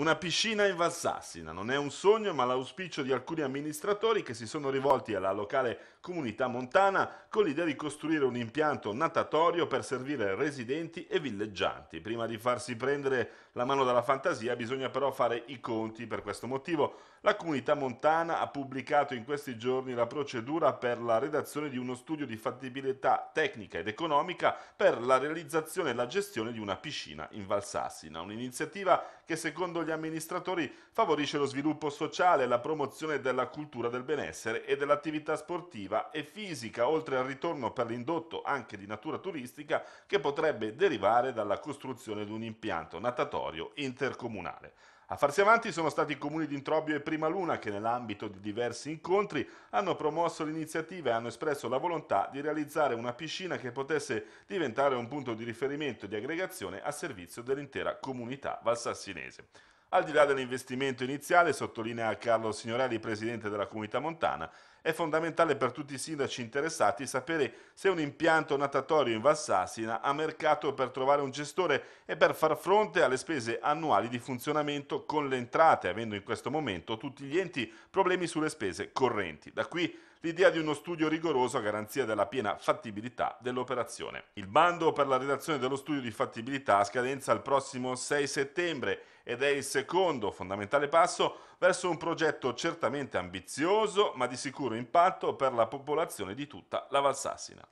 Una piscina in Valsassina non è un sogno, ma l'auspicio di alcuni amministratori che si sono rivolti alla locale comunità montana con l'idea di costruire un impianto natatorio per servire residenti e villeggianti. Prima di farsi prendere la mano dalla fantasia bisogna però fare i conti. Per questo motivo la comunità montana ha pubblicato in questi giorni la procedura per la redazione di uno studio di fattibilità tecnica ed economica per la realizzazione e la gestione di una piscina in Valsassina, un'iniziativa che secondo gli gli amministratori favorisce lo sviluppo sociale e la promozione della cultura del benessere e dell'attività sportiva e fisica, oltre al ritorno per l'indotto anche di natura turistica che potrebbe derivare dalla costruzione di un impianto natatorio intercomunale. A farsi avanti sono stati i comuni di Introbbio e Prima Luna che nell'ambito di diversi incontri hanno promosso l'iniziativa e hanno espresso la volontà di realizzare una piscina che potesse diventare un punto di riferimento e di aggregazione a servizio dell'intera comunità valsassinese. Al di là dell'investimento iniziale, sottolinea Carlo Signorelli, presidente della comunità montana, è fondamentale per tutti i sindaci interessati sapere se un impianto natatorio in Valsassina ha mercato per trovare un gestore e per far fronte alle spese annuali di funzionamento con le entrate, avendo in questo momento tutti gli enti problemi sulle spese correnti. Da qui l'idea di uno studio rigoroso a garanzia della piena fattibilità dell'operazione. Il bando per la redazione dello studio di fattibilità ha scadenza il prossimo 6 settembre ed è il secondo fondamentale passo verso un progetto certamente ambizioso ma di sicuro impatto per la popolazione di tutta la Valsassina.